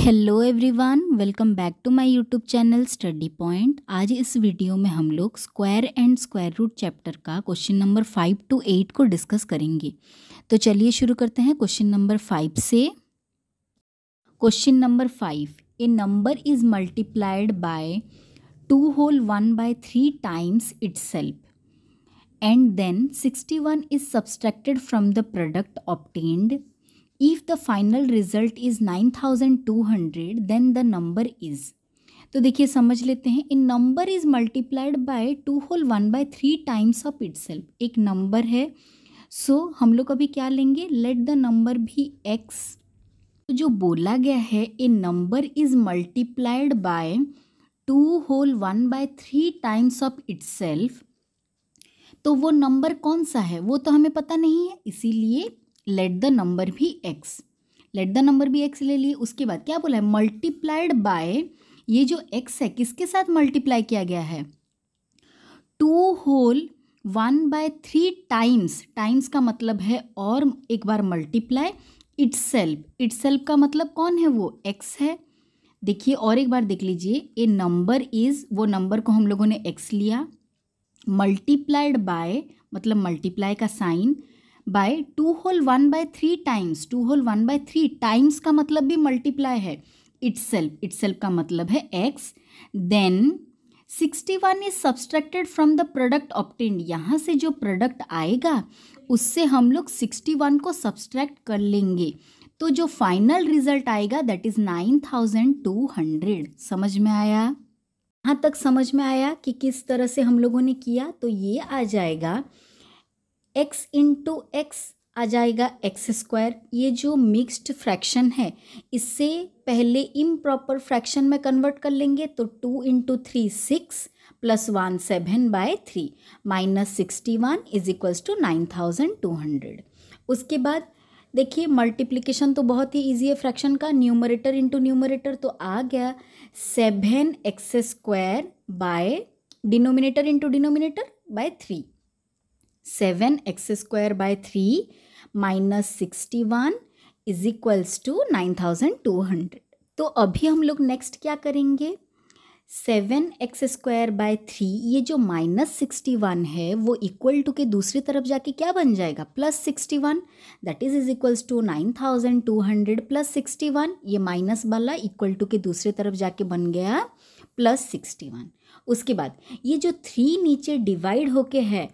hello everyone welcome back to my YouTube channel study point आज इस video में हम लोग square and square root chapter का question number five two eight को डिस्कस करेंगे तो चलिए शुरू करते हैं क्वेश्चन नंबर फाइव से question number five a number is multiplied by two whole one by three times its and then sixty one is subtracted from the product obtained if the final result is 9200 then the number is तो देखिए समझ लेते हैं इन number is multiplied by two whole one by three times of it एक number है so so, हम लोग अभी क्या लेंगे let the number be x जो बोला गया है a number is multiplied by two whole one by three times of it तो वो नंबर कौन सा है वो तो हमें पता नहीं है इसीलिए let the number be x let the number be x ले लिए उसके बाद क्या बोला है मल्टीप्लाइड बाय ये जो एक्स है किसके साथ मल्टीप्लाई किया गया है two whole one by three times times का मतलब है और एक बार multiply itself itself का मतलब कौन है वो एक्स है देखिए और एक बार देख लीजिए ए नंबर इज़ वो नंबर को हम लोगों ने एक्स लिया मल्टीप्लाइड बाय मतलब मल्टीप्लाई का sign by two whole one by three times two whole one by three times का मतलब भी मल्टीप्लाई है इट्सेल्फ इट्सल्प का मतलब है x then sixty one is subtracted from the product obtained यहाँ से जो प्रोडक्ट आएगा उससे हम लोग सिक्सटी वन को सब्सट्रैक्ट कर लेंगे तो जो फाइनल रिजल्ट आएगा that is nine thousand two hundred समझ में आया यहाँ तक समझ में आया कि किस तरह से हम लोगों ने किया तो ये आ जाएगा एक्स इंटू एक्स आ जाएगा एक्स स्क्वायर ये जो मिक्स्ड फ्रैक्शन है इससे पहले इम प्रॉपर फ्रैक्शन में कन्वर्ट कर लेंगे तो two into three six plus one seven by three minus sixty one is equals to nine thousand two hundred उसके बाद देखिए मल्टीप्लिकेशन तो बहुत ही इजी है फ्रैक्शन का न्यूमरेटर इंटू न्यूमरेटर तो आ गया seven x square by denominator into denominator by three seven x square by three minus sixty one is equals to nine thousand two hundred तो अभी हम लोग नेक्स्ट क्या करेंगे seven x square by three ये जो माइनस सिक्सटी वन है वो इक्वल टू के दूसरी तरफ जाके क्या बन जाएगा plus sixty one that is is equals to nine thousand two hundred plus sixty one ये माइनस वाला इक्वल टू के दूसरी तरफ जाके बन गया प्लस सिक्सटी वन उसके बाद ये जो थ्री नीचे डिवाइड होके है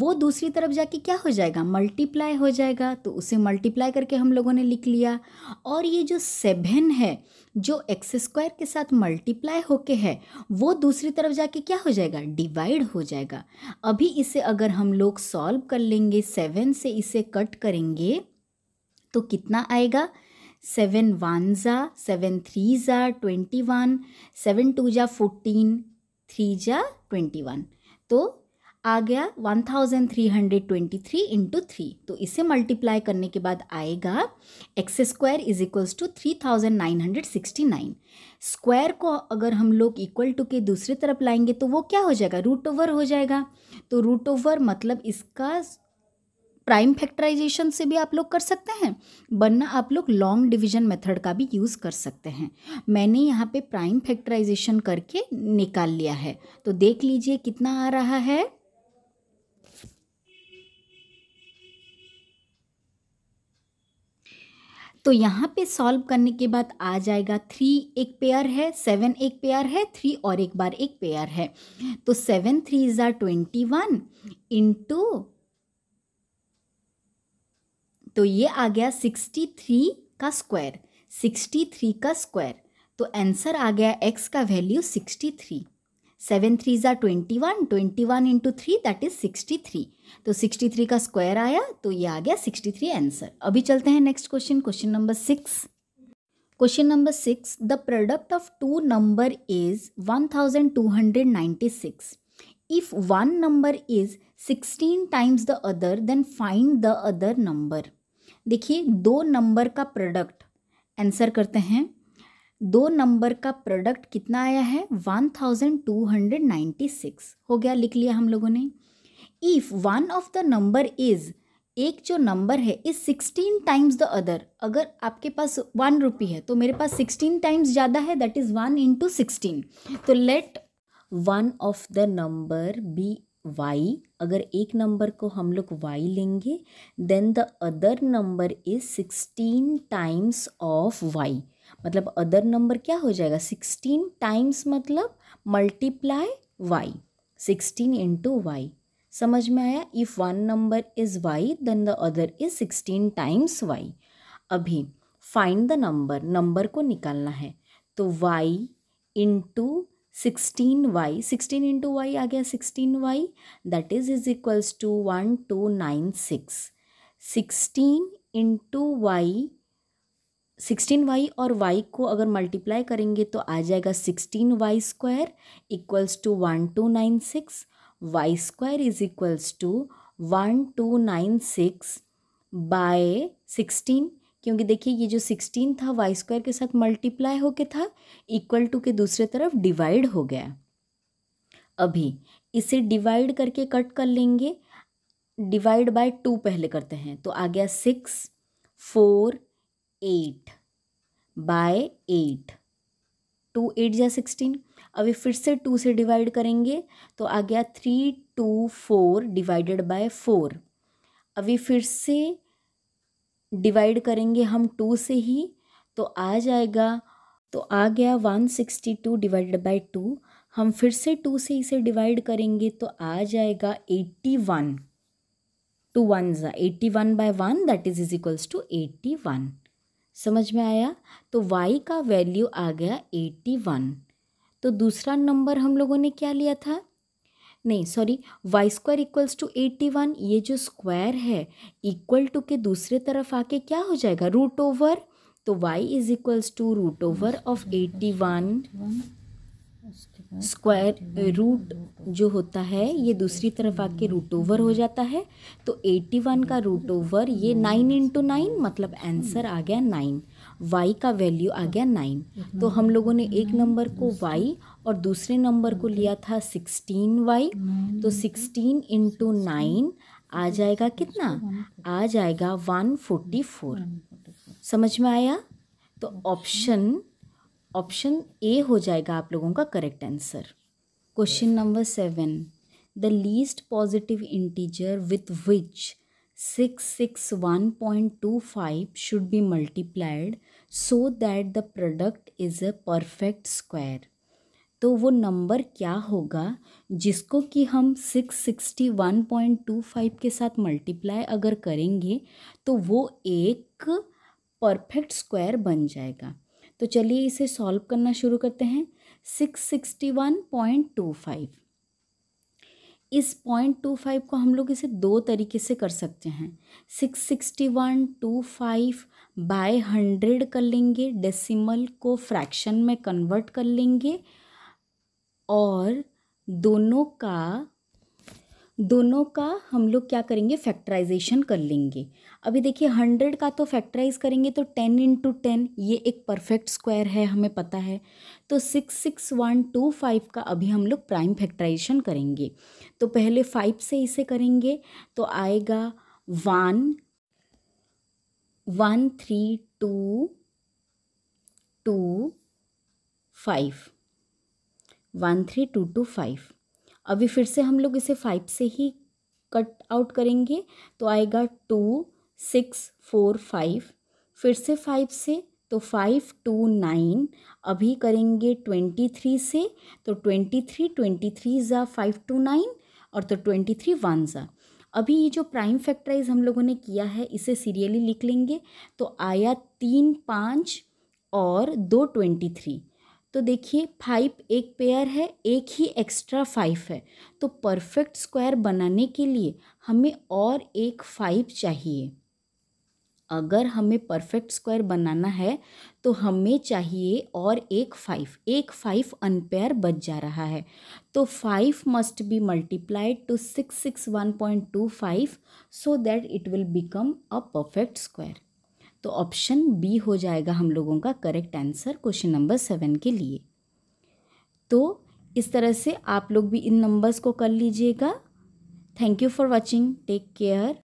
वो दूसरी तरफ जाके क्या हो जाएगा मल्टीप्लाई हो जाएगा तो उसे मल्टीप्लाई करके हम लोगों ने लिख लिया और ये जो सेवन है जो एक्स स्क्वायर के साथ मल्टीप्लाई होके है वो दूसरी तरफ जाके क्या हो जाएगा डिवाइड हो जाएगा अभी इसे अगर हम लोग सॉल्व कर लेंगे सेवन से इसे कट करेंगे तो कितना आएगा सेवन वन ज़ा सेवन थ्री ज़ा ट्वेंटी वन सेवन टू ज़ा फोर्टीन थ्री ज़ा ट्वेंटी वन तो आ गया one thousand three hundred twenty three into three तो इसे मल्टीप्लाई करने के बाद आएगा x square is equals to three thousand nine hundred sixty nine square को अगर हम लोग इक्वल टू के दूसरी तरफ लाएंगे तो वो क्या हो जाएगा रूट ओवर हो जाएगा तो रूट ओवर मतलब इसका प्राइम फैक्टराइजेशन से भी आप लोग कर सकते हैं वरना आप लोग लॉन्ग डिवीजन मेथड का भी यूज़ कर सकते हैं मैंने यहाँ पे प्राइम फैक्टराइजेशन करके निकाल लिया है तो देख लीजिए कितना आ रहा है तो यहाँ पे सॉल्व करने के बाद आ जाएगा थ्री एक पेयर है सेवन एक पेयर है थ्री और एक बार एक पेयर है तो seven three are twenty one into तो ये आ गया सिक्सटी थ्री का स्क्वायर सिक्सटी थ्री का स्क्वायर तो आंसर आ गया एक्स का value sixty three seven three ज़ा twenty one twenty one into three that is sixty three तो सिक्सटी थ्री का स्क्वायर आया तो ये आ गया सिक्सटी थ्री आंसर अभी चलते हैं next question question number six question number six the product of two number is one thousand two hundred ninety six if one number is sixteen times the other then find the other number देखिए दो number का product answer करते हैं दो number का product कितना आया है one thousand two hundred ninety six हो गया लिख लिया हम लोगों ने if one of the number is एक जो नंबर है is sixteen times the other अगर आपके पास वन रुपी है तो मेरे पास सिक्सटीन टाइम्स ज़्यादा है that is one into sixteen तो let one of the number be y अगर एक नंबर को हम लोग वाई लेंगे then the other number is sixteen times of y मतलब अदर नंबर क्या हो जाएगा सिक्सटीन टाइम्स मतलब multiply y sixteen into y समझ में आया if one number is y then the other is sixteen times y अभी फाइंड द नंबर नंबर को निकालना है तो y into sixteen y sixteen into y आ गया sixteen y that is is equals to one two nine six sixteen into y sixteen y और y को अगर मल्टीप्लाई करेंगे तो आ जाएगा sixteen y square equals to one two nine six y square is equals to one two nine six by sixteen क्योंकि देखिए ये जो सिक्सटीन था वाई स्क्वायर के साथ मल्टीप्लाई होके था इक्वल टू के दूसरे तरफ डिवाइड हो गया अभी इसे डिवाइड करके कट कर लेंगे डिवाइड बाय टू पहले करते हैं तो आ गया six four eight by eight two eight या सिक्सटीन अभी फिर से टू से डिवाइड करेंगे तो आ गया three two four divided by four अभी फिर से डिवाइड करेंगे हम टू से ही तो आ जाएगा तो आ गया one sixty two divide by two हम फिर से टू से इसे डिवाइड करेंगे तो आ जाएगा एट्टी वन टू वन ज़ा eighty one by one that is is equals to eighty one समझ में आया तो y का वैल्यू आ गया एट्टी वन तो दूसरा नंबर हम लोगों ने क्या लिया था नहीं sorry y square equals to eighty one ये जो स्क्वायर है इक्वल टू के दूसरे तरफ आके क्या हो जाएगा रूट ओवर तो y is equals to root over of eighty one square root जो होता है ये दूसरी तरफ आके रूट ओवर हो जाता है तो 81 का रूट ओवर ये नाइन इंटू नाइन मतलब आंसर आ गया नाइन वाई का वैल्यू आ गया नाइन तो हम लोगों ने एक नंबर को वाई और दूसरे नंबर को लिया था सिक्सटीन वाई तो सिक्सटीन इंटू नाइन आ जाएगा कितना आ जाएगा वन फोर्टी फोर समझ में आया तो ऑप्शन ऑप्शन ए हो जाएगा आप लोगों का correct answer question number seven the least positive integer with which six six one point two five should be multiplied so that the product is a perfect square तो वो number क्या होगा जिसको कि हम six sixty one point two five के साथ multiply अगर करेंगे तो वो एक परफेक्ट स्क्वायर बन जाएगा तो चलिए इसे सॉल्व करना शुरू करते हैं six sixty one point two five इस पॉइंट टू फाइव को हम लोग इसे दो तरीके से कर सकते हैं six sixty one two five by hundred कर लेंगे डेसिमल को फ्रैक्शन में कन्वर्ट कर लेंगे और दोनों का दोनों का हम लोग क्या करेंगे फैक्टराइजेशन कर लेंगे अभी देखिए हंड्रेड का तो फैक्टराइज करेंगे तो टेन इंटू टेन ये एक परफेक्ट स्क्वायर है हमें पता है तो six six one two five का अभी हम लोग प्राइम फैक्टराइजेशन करेंगे तो पहले फाइव से इसे करेंगे तो आएगा one one three two two five one three two two five अभी फिर से हम लोग इसे फाइव से ही कट आउट करेंगे तो आएगा टू सिक्स फोर फाइव फिर से फाइव से तो फाइव टू नाइन अभी करेंगे ट्वेंटी थ्री से तो ट्वेंटी थ्री ट्वेंटी थ्री ज़ा फाइव टू नाइन और तो ट्वेंटी थ्री वन ज़ा अभी ये जो प्राइम फैक्टराइज हम लोगों ने किया है इसे सीरियली लिख लेंगे तो आया तीन पाँच और दो ट्वेंटी थ्री तो देखिए फाइव एक पेयर है एक ही एक्स्ट्रा फाइव है तो परफेक्ट स्क्वायर बनाने के लिए हमें और एक फाइव चाहिए अगर हमें परफेक्ट स्क्वायर बनाना है तो हमें चाहिए और एक फाइव एक फाइव अनपेयर बच जा रहा है तो five must be multiplied to six six one point two five so that it will become a perfect square तो ऑप्शन बी हो जाएगा हम लोगों का correct answer question number seven के लिए तो इस तरह से आप लोग भी इन नंबर्स को कर लीजिएगा thank you for watching take care